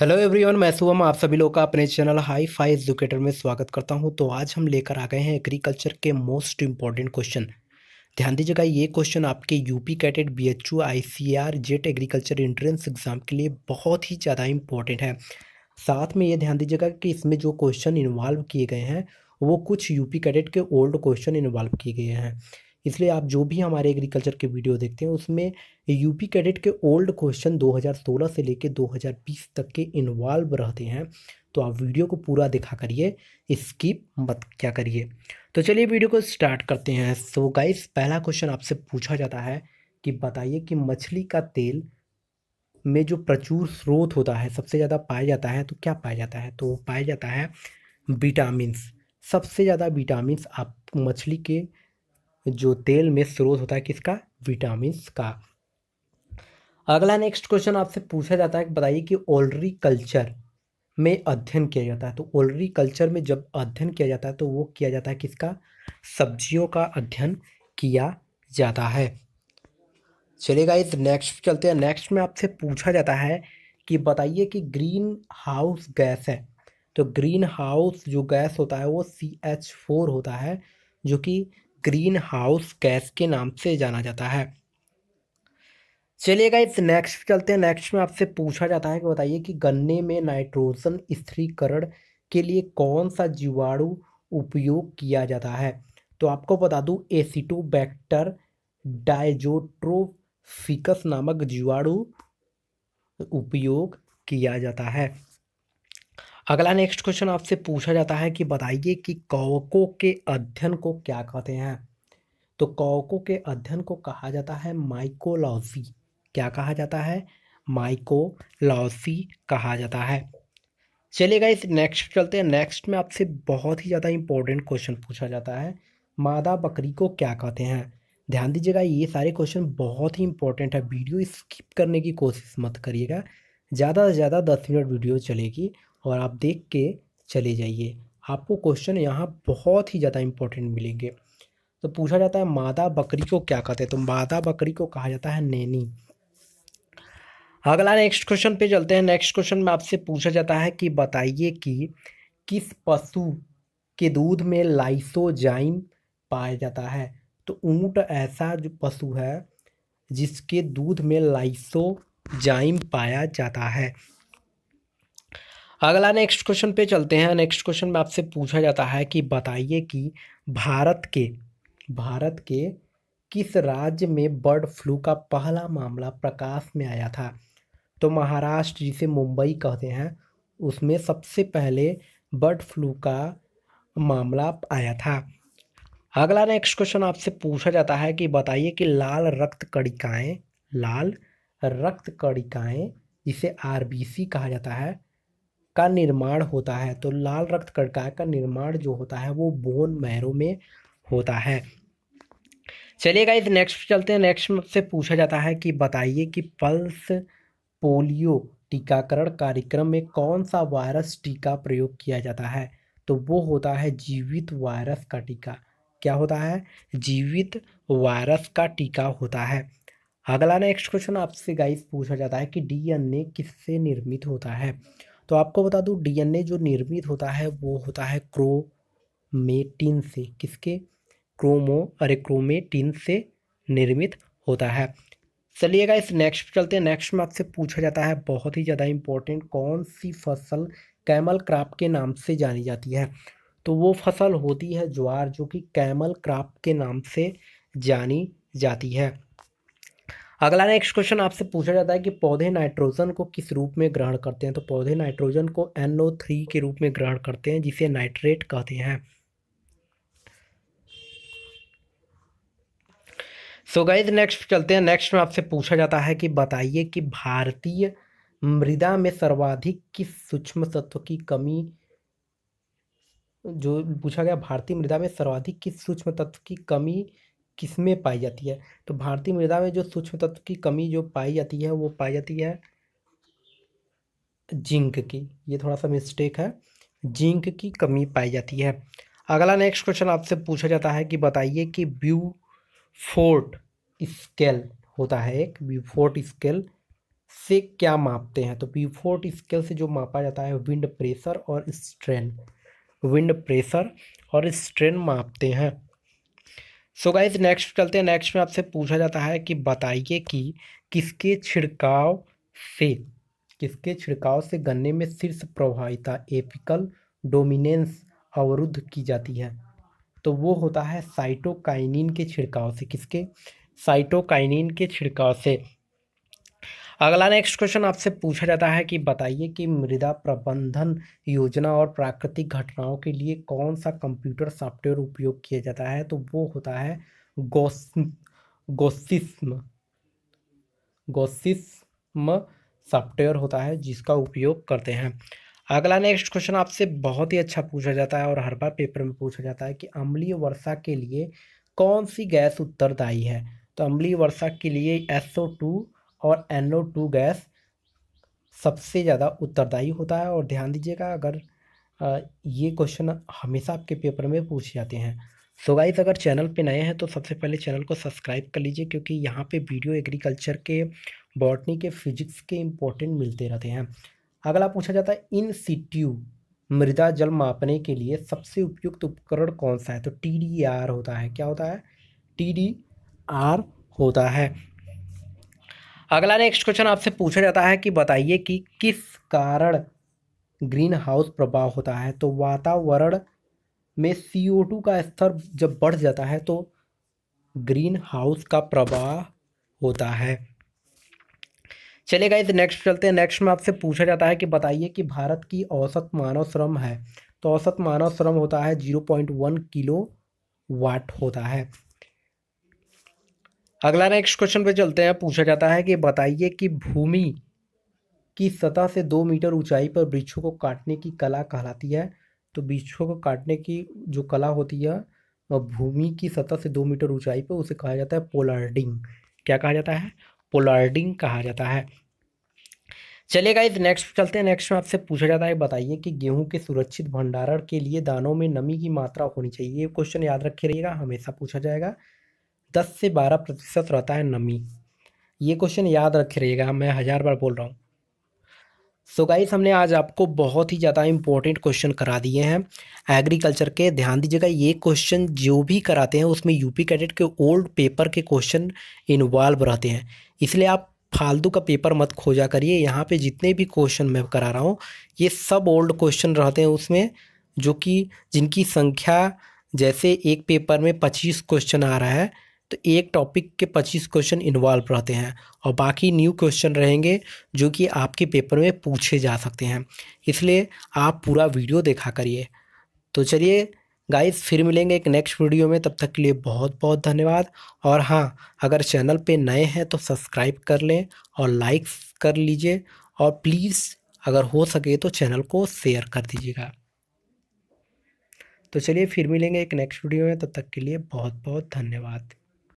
hello everyone मैं शुभम आप सभी लोग का अपने चैनल हाई फाई एजुकेटर में स्वागत करता हूं तो आज हम लेकर आ गए हैं एग्रीकल्चर के मोस्ट इम्पॉर्टेंट क्वेश्चन ध्यान दीजिएगा ये क्वेश्चन आपके UP CATET B H U I C R JET agriculture entrance exam के लिए बहुत ही ज़्यादा इंपॉर्टेंट है साथ में ये ध्यान दीजिएगा कि इसमें जो क्वेश्चन इन्वॉल्व किए गए हैं वो कुछ यूपी कैडेट के ओल्ड क्वेश्चन इन्वॉल्व किए गए हैं इसलिए आप जो भी हमारे एग्रीकल्चर के वीडियो देखते हैं उसमें यूपी कैडेट के ओल्ड क्वेश्चन 2016 से लेके 2020 तक के इन्वॉल्व रहते हैं तो आप वीडियो को पूरा दिखा करिए स्किप मत क्या करिए तो चलिए वीडियो को स्टार्ट करते हैं सो so गाइस पहला क्वेश्चन आपसे पूछा जाता है कि बताइए कि मछली का तेल में जो प्रचुर स्रोत होता है सबसे ज़्यादा पाया जाता है तो क्या पाया जाता है तो पाया जाता है विटामिन्स सबसे ज़्यादा विटामिन आप मछली के जो तेल में स्रोत होता है किसका विटामिन का अगला नेक्स्ट क्वेश्चन आपसे पूछा जाता है बताइए कि ओलरी कल्चर में अध्ययन किया जाता है तो ओलरी कल्चर में जब अध्ययन किया जाता है तो वो किया जाता है किसका सब्जियों का अध्ययन किया जाता है चलेगा इस नेक्स्ट चलते हैं नेक्स्ट में आपसे पूछा जाता है कि बताइए कि ग्रीन हाउस गैस है तो ग्रीन हाउस जो गैस होता है वो सी एच फोर होता है जो कि ग्रीन हाउस गैस के नाम से जाना जाता है चलिएगा इस नेक्स्ट चलते हैं नेक्स्ट में आपसे पूछा जाता है कि बताइए कि गन्ने में नाइट्रोजन स्थिरीकरण के लिए कौन सा जीवाणु उपयोग किया जाता है तो आपको बता दूं एसिटोबैक्टर डायजोट्रोफिकस नामक जीवाणु उपयोग किया जाता है अगला नेक्स्ट क्वेश्चन आपसे पूछा जाता है कि बताइए कि कवकों के अध्ययन को क्या कहते हैं तो कवकों के अध्ययन को कहा जाता है माइकोलॉजी क्या कहा जाता है माइकोलॉजी कहा जाता है चलेगा इस नेक्स्ट चलते हैं नेक्स्ट में आपसे बहुत ही ज़्यादा इंपॉर्टेंट क्वेश्चन पूछा जाता है मादा बकरी को क्या कहते हैं ध्यान दीजिएगा ये सारे क्वेश्चन बहुत ही इंपॉर्टेंट है वीडियो स्किप करने की कोशिश मत करिएगा ज़्यादा से ज़्यादा दस मिनट वीडियो चलेगी और आप देख के चले जाइए आपको क्वेश्चन यहाँ बहुत ही ज़्यादा इम्पोर्टेंट मिलेंगे तो पूछा जाता है मादा बकरी को क्या कहते हैं तो मादा बकरी को कहा जाता है नैनी अगला नेक्स्ट क्वेश्चन पे चलते हैं नेक्स्ट क्वेश्चन में आपसे पूछा जाता है कि बताइए कि किस पशु के दूध में लाइसोजाइम पाया जाता है तो ऊँट ऐसा जो पशु है जिसके दूध में लाइसोजाइम पाया जाता है अगला नेक्स्ट क्वेश्चन पे चलते हैं नेक्स्ट क्वेश्चन में आपसे पूछा जाता है कि बताइए कि भारत के भारत के किस राज्य में बर्ड फ्लू का पहला मामला प्रकाश में आया था तो महाराष्ट्र जिसे मुंबई कहते हैं उसमें सबसे पहले बर्ड फ्लू का मामला आया था अगला नेक्स्ट क्वेश्चन आपसे पूछा जाता है कि बताइए कि लाल रक्त कणिकाएं लाल रक्त कणिकाएं जिसे आरबीसी कहा जाता है का निर्माण होता है तो लाल रक्त कणिकाएं का निर्माण जो होता है वो बोन मैरो में होता है चलिए गाइज नेक्स्ट चलते हैं नेक्स्ट से पूछा जाता है कि बताइए कि पल्स पोलियो टीकाकरण कार्यक्रम में कौन सा वायरस टीका प्रयोग किया जाता है तो वो होता है जीवित वायरस का टीका क्या होता है जीवित वायरस का टीका होता है अगला नेक्स्ट क्वेश्चन आपसे गाइस पूछा जाता है कि डीएनए किससे निर्मित होता है तो आपको बता दूँ डीएनए जो निर्मित होता है वो होता है क्रोमेटिन से किसके क्रोमो अरे क्रोमेटिन से निर्मित होता है चलिएगा इस नेक्स्ट चलते हैं नेक्स्ट में आपसे पूछा जाता है बहुत ही ज़्यादा इम्पोर्टेंट कौन सी फसल कैमल क्राप के नाम से जानी जाती है तो वो फसल होती है ज्वार जो कि कैमल क्राप के नाम से जानी जाती है अगला नेक्स्ट क्वेश्चन आपसे पूछा जाता है कि पौधे नाइट्रोजन को किस रूप में ग्रहण करते हैं तो पौधे नाइट्रोजन को एनओ थ्री के रूप में ग्रहण करते हैं जिसे नाइट्रेट कहते हैं सो गाइज नेक्स्ट चलते हैं नेक्स्ट में आपसे पूछा जाता है कि बताइए कि भारतीय मृदा में सर्वाधिक किस सूक्ष्म तत्व की कमी जो पूछा गया भारतीय मृदा में सर्वाधिक किस सूक्ष्म तत्व की कमी किसमें पाई जाती है तो भारतीय मृदा में जो सूक्ष्म तत्व की कमी जो पाई जाती है वो पाई जाती है जिंक की ये थोड़ा सा मिस्टेक है जिंक की कमी पाई जाती है अगला नेक्स्ट क्वेश्चन आपसे पूछा जाता है कि बताइए कि ब्यू फोर्ट स्केल होता है एक ब्यू फोर्ट स्केल से क्या मापते हैं तो ब्यू फोर्ट स्केल से जो मापा जाता है विंड प्रेशर और स्ट्रेन विंड प्रेशर और स्ट्रेन मापते हैं सो गाइज नेक्स्ट चलते हैं नेक्स्ट में आपसे पूछा जाता है कि बताइए कि किसके छिड़काव से किसके छिड़काव से गन्ने में शीर्ष प्रभाविता एपिकल डोमिनेंस अवरुद्ध की जाती है तो वो होता है साइटोकाइनिन के छिड़काव से किसके साइटोकाइनिन के छिड़काव से अगला नेक्स्ट क्वेश्चन आपसे पूछा जाता है कि बताइए कि मृदा प्रबंधन योजना और प्राकृतिक घटनाओं के लिए कौन सा कंप्यूटर सॉफ्टवेयर उपयोग किया जाता है तो वो होता है गोस्म गोसिस्म गोसिस्म सॉफ्टवेयर होता है जिसका उपयोग करते हैं अगला नेक्स्ट क्वेश्चन आपसे बहुत ही अच्छा पूछा जाता है और हर बार पेपर में पूछा जाता है कि अम्लीय वर्षा के लिए कौन सी गैस उत्तरदायी है तो अम्लीय वर्षा के लिए एसओ टू और एनओ टू गैस सबसे ज़्यादा उत्तरदायी होता है और ध्यान दीजिएगा अगर ये क्वेश्चन हमेशा आपके पेपर में पूछे जाते हैं सो तो गाइस अगर चैनल पे नए हैं तो सबसे पहले चैनल को सब्सक्राइब कर लीजिए क्योंकि यहाँ पे वीडियो एग्रीकल्चर के बॉटनी के फिजिक्स के इम्पोर्टेंट मिलते रहते हैं अगला पूछा जाता है इन सीट्यू मृदा जल मापने के लिए सबसे उपयुक्त उपकरण कौन सा है तो टी डी आर होता है क्या होता है टी डी आर होता है अगला नेक्स्ट क्वेश्चन आपसे पूछा जाता है कि बताइए कि किस कारण ग्रीन हाउस प्रभाव होता है तो वातावरण में टू का स्तर जब बढ़ जाता है तो ग्रीन हाउस का प्रभाव होता है चलेगा इस नेक्स्ट चलते हैं नेक्स्ट में आपसे पूछा जाता है कि बताइए कि भारत की औसत मानव श्रम है तो औसत मानव श्रम होता है zero point one kilowatt होता है अगला नेक्स्ट क्वेश्चन पे चलते हैं पूछा जाता है कि बताइए कि भूमि की सतह से दो मीटर ऊंचाई पर वृक्षों को काटने की कला कहलाती है तो वृक्षों को काटने की जो कला होती है वह भूमि की सतह से दो मीटर ऊंचाई पर उसे कहा जाता है पोलार्डिंग क्या कहा जाता है पोलार्डिंग कहा जाता है चलेगा इस नेक्स्ट चलते हैं नेक्स्ट में आपसे पूछा जाता है बताइए कि गेहूं के सुरक्षित भंडारण के लिए दानों में नमी की मात्रा होनी चाहिए ये क्वेश्चन याद रखे रहिएगा हमेशा पूछा जाएगा दस से बारह प्रतिशत रहता है नमी ये क्वेश्चन याद रहेगा मैं हज़ार बार बोल रहा हूँ सो so गाइस हमने आज आपको बहुत ही ज़्यादा इम्पोर्टेंट क्वेश्चन करा दिए हैं एग्रीकल्चर के ध्यान दीजिएगा ये क्वेश्चन जो भी कराते हैं उसमें यूपी कैडेट के ओल्ड पेपर के क्वेश्चन इन्वॉल्व रहते हैं इसलिए आप फालतू का पेपर मत खोजा करिए यहाँ पे जितने भी क्वेश्चन मैं करा रहा हूँ ये सब ओल्ड क्वेश्चन रहते हैं उसमें जो कि जिनकी संख्या जैसे एक पेपर में पच्चीस क्वेश्चन आ रहा है तो एक टॉपिक के 25 क्वेश्चन इन्वॉल्व रहते हैं और बाकी न्यू क्वेश्चन रहेंगे जो कि आपके पेपर में पूछे जा सकते हैं इसलिए आप पूरा वीडियो देखा करिए तो चलिए गाइस फिर मिलेंगे एक नेक्स्ट वीडियो में तब तक के लिए बहुत बहुत धन्यवाद और हाँ अगर चैनल पे नए हैं तो सब्सक्राइब कर लें और लाइक कर लीजिए और प्लीज़ अगर हो सके तो चैनल को शेयर कर दीजिएगा तो चलिए फिर मिलेंगे एक नेक्स्ट वीडियो में तब तक के लिए बहुत बहुत धन्यवाद